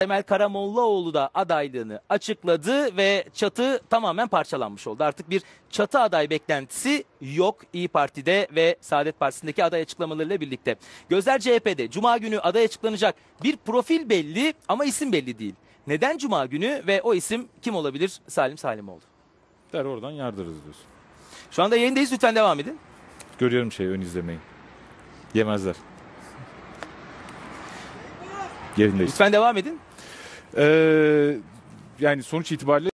Temel Karamollaoğlu da adaylığını açıkladı ve çatı tamamen parçalanmış oldu. Artık bir çatı aday beklentisi yok İyi Parti'de ve Saadet Partisi'ndeki aday açıklamalarıyla birlikte. Gözler CHP'de. Cuma günü aday açıklanacak. Bir profil belli ama isim belli değil. Neden Cuma günü ve o isim kim olabilir? Salim Salim oldu. Der oradan yardırız diyorsun. Şu anda yayındayız lütfen devam edin. Görüyorum şey ön izlemeyi. Yemezler. Yerindeyiz. Lütfen devam edin. Ee, yani sonuç itibariyle